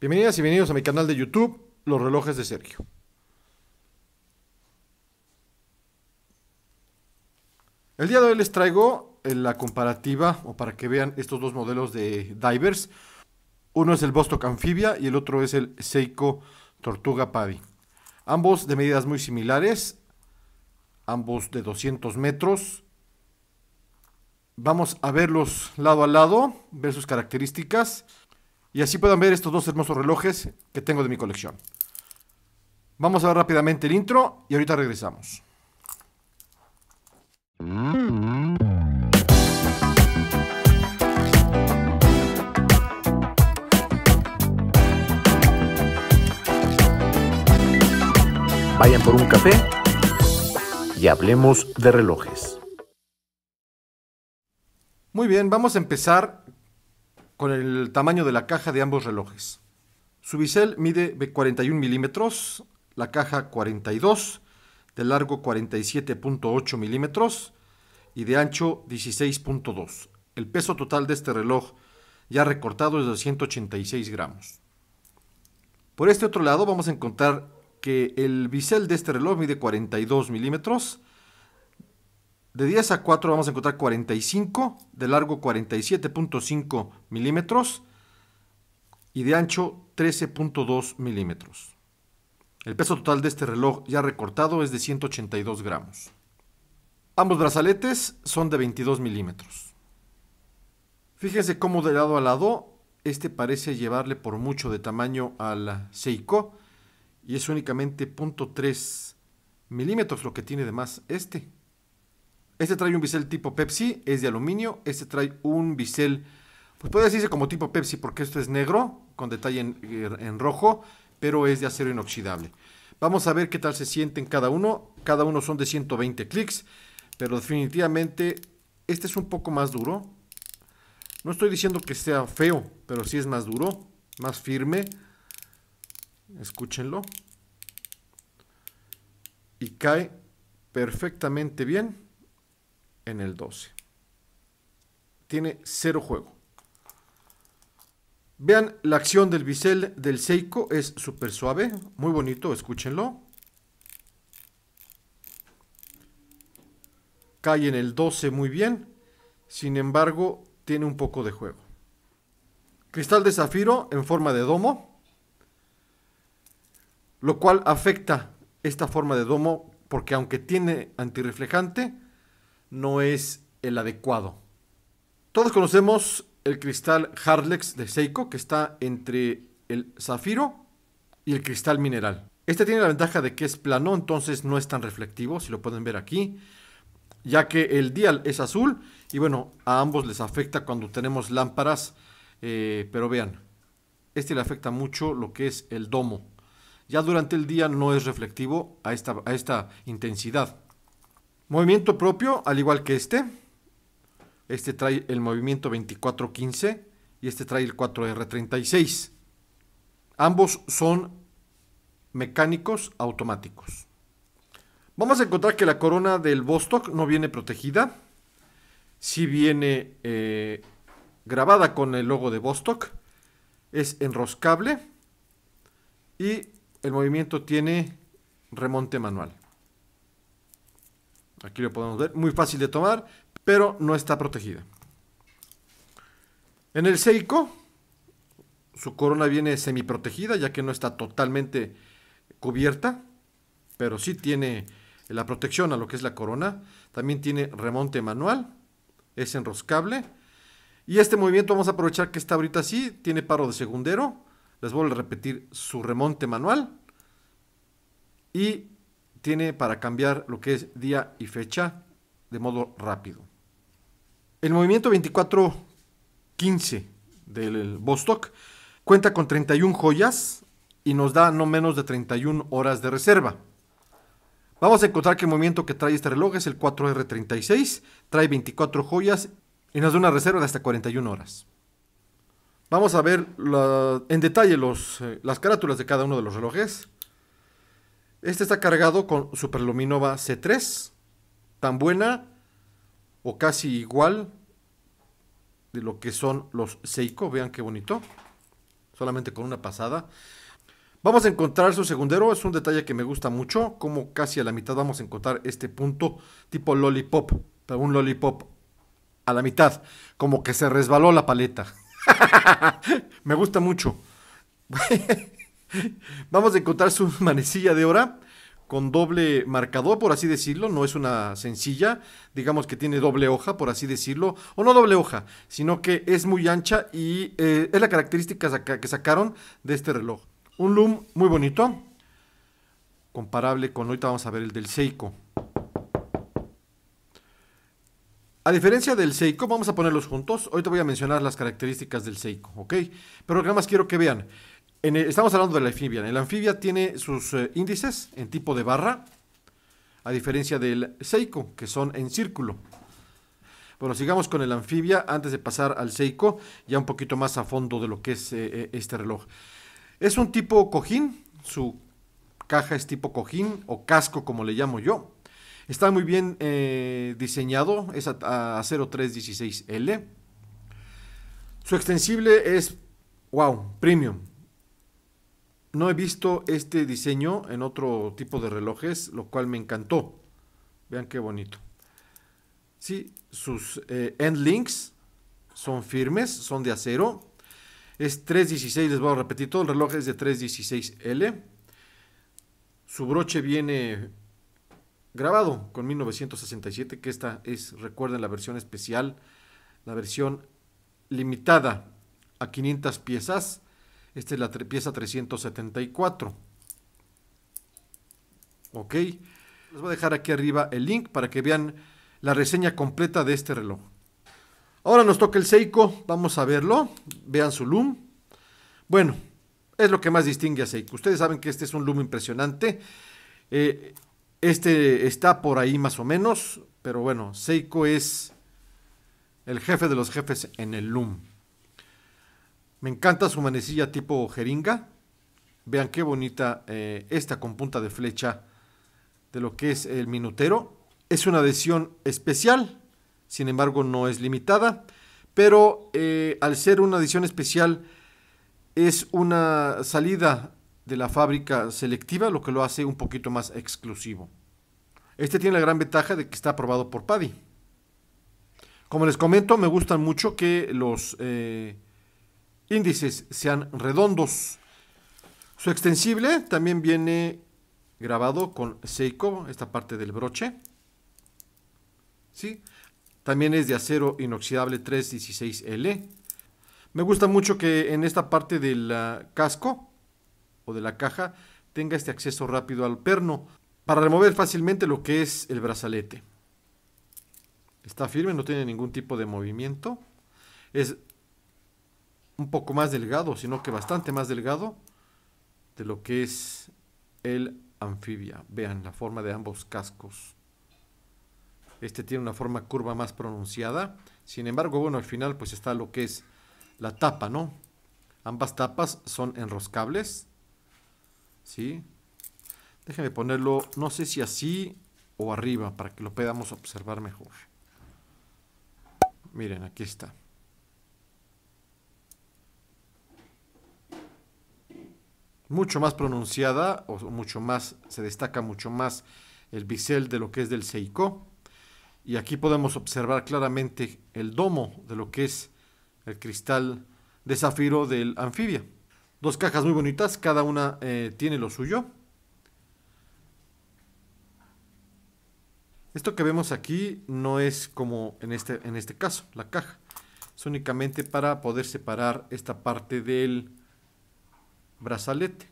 Bienvenidas y bienvenidos a mi canal de YouTube, Los Relojes de Sergio. El día de hoy les traigo eh, la comparativa, o para que vean estos dos modelos de divers. Uno es el Bostock Amphibia y el otro es el Seiko Tortuga Pavi. Ambos de medidas muy similares, ambos de 200 metros. Vamos a verlos lado a lado, ver sus características y así puedan ver estos dos hermosos relojes que tengo de mi colección. Vamos a ver rápidamente el intro y ahorita regresamos. Vayan por un café y hablemos de relojes. Muy bien, vamos a empezar con el tamaño de la caja de ambos relojes. Su bisel mide 41 milímetros, la caja 42, de largo 47.8 milímetros y de ancho 16.2. El peso total de este reloj ya recortado es de 186 gramos. Por este otro lado vamos a encontrar que el bisel de este reloj mide 42 milímetros, de 10 a 4 vamos a encontrar 45, de largo 47.5 milímetros y de ancho 13.2 milímetros. El peso total de este reloj ya recortado es de 182 gramos. Ambos brazaletes son de 22 milímetros. Fíjense cómo de lado a lado este parece llevarle por mucho de tamaño al Seiko y es únicamente 0.3 milímetros lo que tiene de más este. Este trae un bisel tipo Pepsi, es de aluminio. Este trae un bisel, pues puede decirse como tipo Pepsi, porque esto es negro, con detalle en, eh, rojo, pero es de acero inoxidable. Vamos a ver qué tal se sienten cada uno. Cada uno son de 120 clics, pero definitivamente este es un poco más duro. No estoy diciendo que sea feo, pero sí es más duro, más firme. Escúchenlo. Y cae perfectamente bien en el 12. Tiene cero juego. Vean la acción del bisel del Seiko, es súper suave, muy bonito, escúchenlo. Cae en el 12 muy bien, sin embargo tiene un poco de juego. Cristal de zafiro en forma de domo, lo cual afecta esta forma de domo porque aunque tiene antirreflejante, no es el adecuado. Todos conocemos el cristal Harlex de Seiko que está entre el zafiro y el cristal mineral. Este tiene la ventaja de que es plano, entonces no es tan reflectivo, si lo pueden ver aquí, ya que el dial es azul y bueno, a ambos les afecta cuando tenemos lámparas, eh, pero vean, este le afecta mucho lo que es el domo. Ya durante el día no es reflectivo a esta, a esta intensidad. Movimiento propio, al igual que este. Este trae el movimiento 2415 y este trae el 4R36. Ambos son mecánicos automáticos. Vamos a encontrar que la corona del Bostock no viene protegida. Si viene eh, grabada con el logo de Bostock, Es enroscable. Y el movimiento tiene remonte manual. Aquí lo podemos ver. Muy fácil de tomar, pero no está protegida. En el Seiko, su corona viene semiprotegida, ya que no está totalmente cubierta, pero sí tiene la protección a lo que es la corona. También tiene remonte manual, es enroscable. Y este movimiento vamos a aprovechar que está ahorita así, tiene paro de segundero. Les vuelvo a repetir su remonte manual. Y tiene para cambiar lo que es día y fecha de modo rápido. El movimiento 2415 del Bostock cuenta con 31 joyas y nos da no menos de 31 horas de reserva. Vamos a encontrar que el movimiento que trae este reloj es el 4R36, trae 24 joyas y nos da una reserva de hasta 41 horas. Vamos a ver en detalle eh, las carátulas de cada uno de los relojes. Este está cargado con Superluminova C3, tan buena o casi igual de lo que son los Seiko. Vean qué bonito, solamente con una pasada. Vamos a encontrar su segundero, es un detalle que me gusta mucho, como casi a la mitad vamos a encontrar este punto tipo lollipop, un lollipop a la mitad, como que se resbaló la paleta. me gusta mucho. Vamos a encontrar su manecilla de hora con doble marcador, por así decirlo, no es una sencilla, digamos que tiene doble hoja, por así decirlo, o no doble hoja, sino que es muy ancha y eh, es la característica que sacaron de este reloj. Un loom muy bonito, comparable con ahorita vamos a ver el del Seiko. A diferencia del Seiko, vamos a ponerlos juntos. Ahorita voy a mencionar las características del Seiko, ¿ok? Pero nada más quiero que vean estamos hablando de la anfibia. El anfibia tiene sus eh, índices en tipo de barra, a diferencia del Seiko, que son en círculo. Bueno, sigamos con el anfibia antes de pasar al Seiko, ya un poquito más a fondo de lo que es eh, eh, este reloj. Es un tipo cojín, su caja es tipo cojín o casco como le llamo yo. Está muy bien diseñado, es a, a 0316L. Su extensible es, wow, premium. No he visto este diseño en otro tipo de relojes, lo cual me encantó. Vean qué bonito. Sí, sus eh, end links son firmes, son de acero. Es 316, les voy a repetir, todo el reloj es de 316L. Su broche viene grabado con 1967, que esta es, recuerden, la versión especial, la versión limitada a 500 piezas. Esta es la pieza 374. Ok. Les voy a dejar aquí arriba el link para que vean la reseña completa de este reloj. Ahora nos toca el Seiko. Vamos a verlo. Vean su loom. Bueno, es lo que más distingue a Seiko. Ustedes saben que este es un loom impresionante. Eh, este está por ahí más o menos. Pero bueno, Seiko es el jefe de los jefes en el loom. Me encanta su manecilla tipo jeringa. Vean qué bonita eh, esta con punta de flecha de lo que es el minutero. Es una adhesión especial, sin embargo no es limitada, pero eh, al ser una adhesión especial es una salida de la fábrica selectiva, lo que lo hace un poquito más exclusivo. Este tiene la gran ventaja de que está aprobado por PADI. Como les comento, me gustan mucho que los... Eh, índices sean redondos. Su extensible también viene grabado con Seiko, esta parte del broche. ¿Sí? También es de acero inoxidable 316L. Me gusta mucho que en esta parte del casco o de la caja tenga este acceso rápido al perno para remover fácilmente lo que es el brazalete. Está firme, no tiene ningún tipo de movimiento. Es un poco más delgado, sino que bastante más delgado de lo que es el anfibia. Vean la forma de ambos cascos. Este tiene una forma curva más pronunciada. Sin embargo, bueno, al final pues está lo que es la tapa, ¿no? Ambas tapas son enroscables. ¿Sí? Déjenme ponerlo, no sé si así o arriba, para que lo podamos observar mejor. Miren, aquí está. mucho más pronunciada o mucho más, se destaca mucho más el bisel de lo que es del Seiko. Y aquí podemos observar claramente el domo de lo que es el cristal de zafiro del anfibia. Dos cajas muy bonitas, cada una eh, tiene lo suyo. Esto que vemos aquí no es como en este, en este caso, la caja. Es únicamente para poder separar esta parte del brazalete.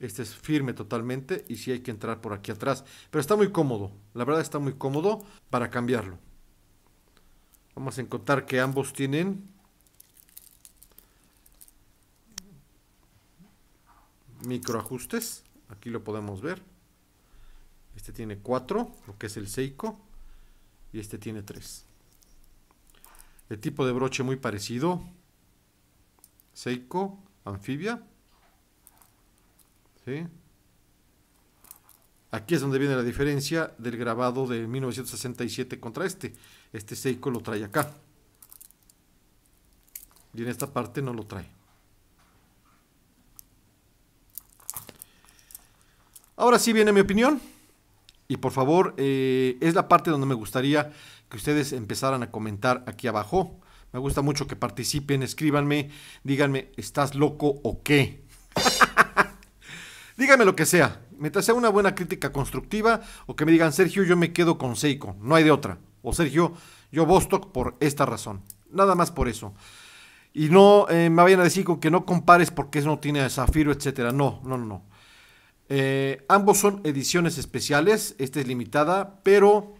Este es firme totalmente y si hay que entrar por aquí atrás. Pero está muy cómodo. La verdad está muy cómodo para cambiarlo. Vamos a encontrar que ambos tienen... Microajustes. Aquí lo podemos ver. Este tiene 4, lo que es el Seiko. Y este tiene 3. El tipo de broche muy parecido. Seiko, anfibia. Aquí es donde viene la diferencia del grabado de 1967 contra este. Este Seiko lo trae acá. Y en esta parte no lo trae. Ahora sí viene mi opinión. Y por favor, eh, es la parte donde me gustaría que ustedes empezaran a comentar aquí abajo. Me gusta mucho que participen, escríbanme, díganme, ¿estás loco o qué? Dígame lo que sea, mientras sea una buena crítica constructiva o que me digan, Sergio, yo me quedo con Seiko, no hay de otra. O Sergio, yo Bostock por esta razón. Nada más por eso. Y no eh, me vayan a decir con que no compares porque eso no tiene zafiro, etcétera. No, no, no, no. Eh, ambos son ediciones especiales. Esta es limitada, pero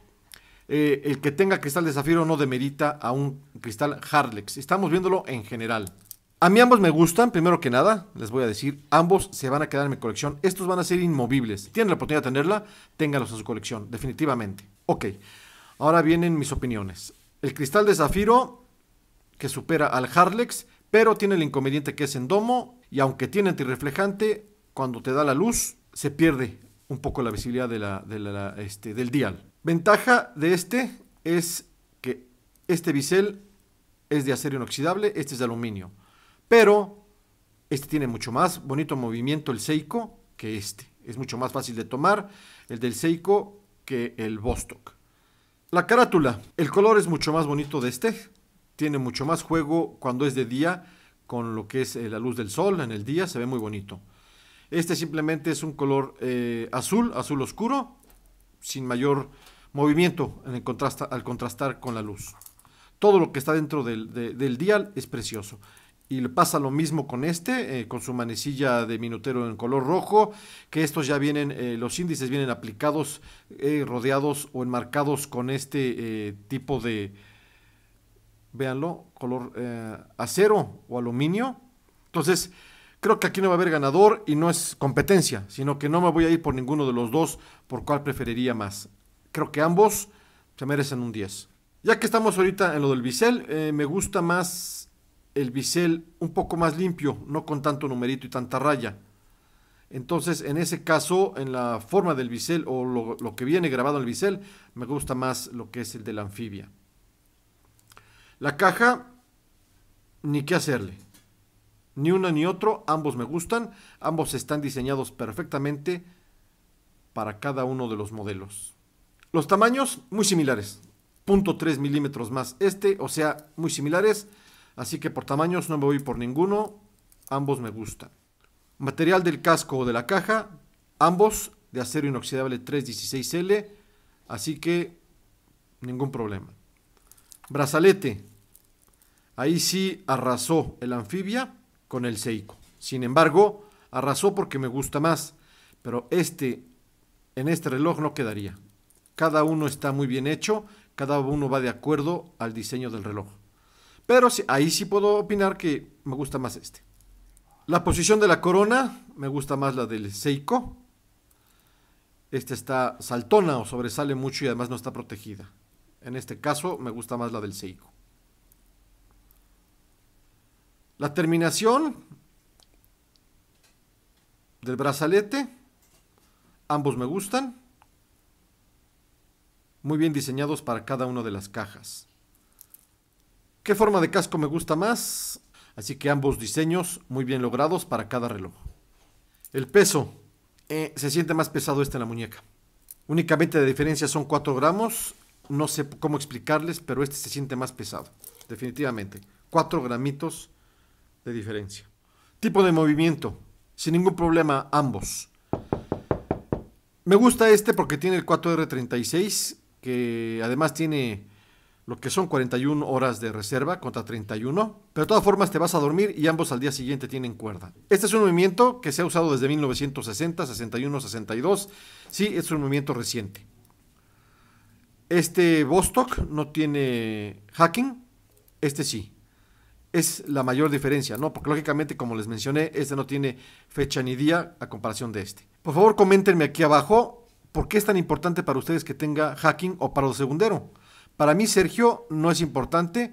eh, el que tenga cristal de zafiro no demerita a un cristal Harlex. Estamos viéndolo en general. A mí ambos me gustan, primero que nada, les voy a decir, ambos se van a quedar en mi colección. Estos van a ser inmovibles. Si tienen la oportunidad de tenerla, ténganlos en su colección, definitivamente. Ok, ahora vienen mis opiniones. El cristal de zafiro, que supera al Harlex, pero tiene el inconveniente que es en domo, y aunque tiene antirreflejante, cuando te da la luz, se pierde un poco la visibilidad este, del dial. Ventaja de este es que este bisel es de acero inoxidable, este es de aluminio. Pero este tiene mucho más bonito movimiento el Seiko que este. Es mucho más fácil de tomar el del Seiko que el Vostok. La carátula. El color es mucho más bonito de este. Tiene mucho más juego cuando es de día con lo que es eh, la luz del sol en el día. Se ve muy bonito. Este simplemente es un color eh, azul, azul oscuro, sin mayor movimiento al contrastar con la luz. Todo lo que está dentro del, del dial es precioso. Y le pasa lo mismo con este, eh, con su manecilla de minutero en color rojo, que estos ya vienen, eh, los índices vienen aplicados, eh, rodeados o enmarcados con este tipo de, véanlo, color acero o aluminio. Entonces, creo que aquí no va a haber ganador y no es competencia, sino que no me voy a ir por ninguno de los dos, por cuál preferiría más. Creo que ambos se merecen un 10. Ya que estamos ahorita en lo del bisel, me gusta más el bisel un poco más limpio, no con tanto numerito y tanta raya. Entonces, en ese caso, en la forma del bisel o lo, que viene grabado en el bisel, me gusta más lo que es el de la anfibia. La caja, ni qué hacerle. Ni una ni otro, ambos me gustan, ambos están diseñados perfectamente para cada uno de los modelos. Los tamaños, muy similares, 0.3 milímetros más este, o sea, muy similares. Así que por tamaños no me voy por ninguno. Ambos me gustan. Material del casco o de la caja. Ambos de acero inoxidable 316L. Así que ningún problema. Brazalete. Ahí sí arrasó el anfibia con el Seiko. Sin embargo, arrasó porque me gusta más. Pero este, en este reloj no quedaría. Cada uno está muy bien hecho, cada uno va de acuerdo al diseño del reloj. Pero ahí sí puedo opinar que me gusta más este. La posición de la corona, me gusta más la del Seiko. Este está saltona o sobresale mucho y además no está protegida. En este caso me gusta más la del Seiko. La terminación del brazalete, ambos me gustan. Muy bien diseñados para cada una de las cajas. ¿Qué forma de casco me gusta más? Así que ambos diseños muy bien logrados para cada reloj. El peso. Eh, se siente más pesado este en la muñeca. Únicamente de diferencia son 4 gramos. No sé cómo explicarles, pero este se siente más pesado. Definitivamente. 4 gramitos de diferencia. Tipo de movimiento. Sin ningún problema ambos. Me gusta este porque tiene el 4R36, que además tiene lo que son 41 horas de reserva contra 31, pero de todas formas te vas a dormir y ambos al día siguiente tienen cuerda. Este es un movimiento que se ha usado desde 1960, 61, 62, sí, es un movimiento reciente. Este Bostock no tiene hacking, este sí. Es la mayor diferencia, ¿no? Porque lógicamente, como les mencioné, este no tiene fecha ni día a comparación de este. Por favor, coméntenme aquí abajo por qué es tan importante para ustedes que tenga hacking o para lo segundero. Para mí, Sergio, no es importante.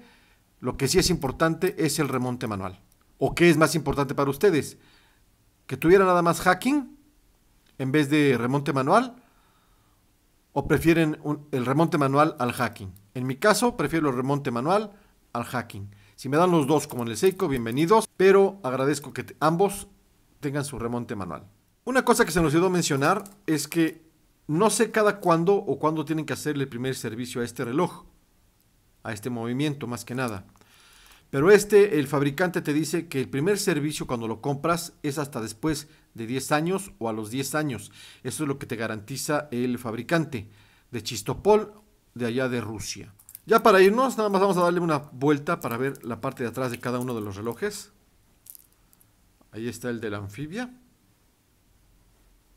Lo que sí es importante es el remonte manual. ¿O qué es más importante para ustedes? ¿Que tuviera nada más hacking en vez de remonte manual? ¿O prefieren el remonte manual al hacking? En mi caso, prefiero el remonte manual al hacking. Si me dan los dos como en el Seiko, bienvenidos, pero agradezco que ambos tengan su remonte manual. Una cosa que se nos a mencionar es que no sé cada cuándo o cuándo tienen que hacerle el primer servicio a este reloj, a este movimiento más que nada. Pero este, el fabricante te dice que el primer servicio cuando lo compras es hasta después de 10 años o a los 10 años. Eso es lo que te garantiza el fabricante de Chistopol, de allá de Rusia. Ya para irnos, nada más vamos a darle una vuelta para ver la parte de atrás de cada uno de los relojes. Ahí está el de la anfibia.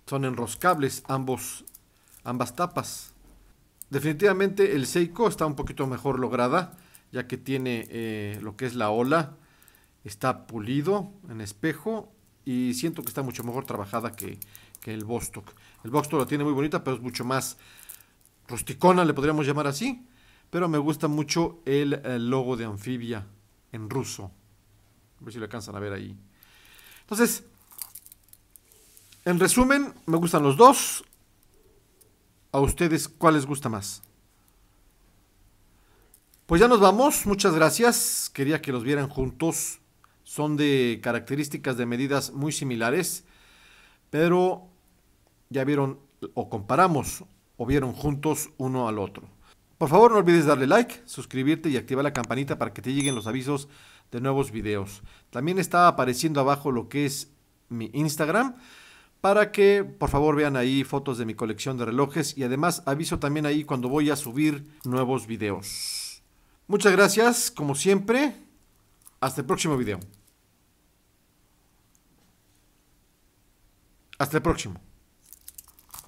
Son enroscables ambos ambas tapas. Definitivamente el Seiko está un poquito mejor lograda, ya que tiene eh, lo que es la ola, está pulido en espejo y siento que está mucho mejor trabajada que, que el Bostock El Bostock lo tiene muy bonita, pero es mucho más rusticona, le podríamos llamar así. Pero me gusta mucho el, el eh, logo de anfibia en ruso. A ver si lo alcanzan a ver ahí. Entonces, en resumen, me gustan los dos. ¿A ustedes cuál les gusta más? Pues ya nos vamos, muchas gracias. Quería que los vieran juntos. Son de características de medidas muy similares, pero ya vieron o comparamos o vieron juntos uno al otro. Por favor, no olvides darle like, suscribirte y activar la campanita para que te lleguen los avisos de nuevos videos. También está apareciendo abajo lo que es mi Instagram para que por favor vean ahí fotos de mi colección de relojes y además aviso también ahí cuando voy a subir nuevos videos. Muchas gracias, como siempre, hasta el próximo video. Hasta el próximo.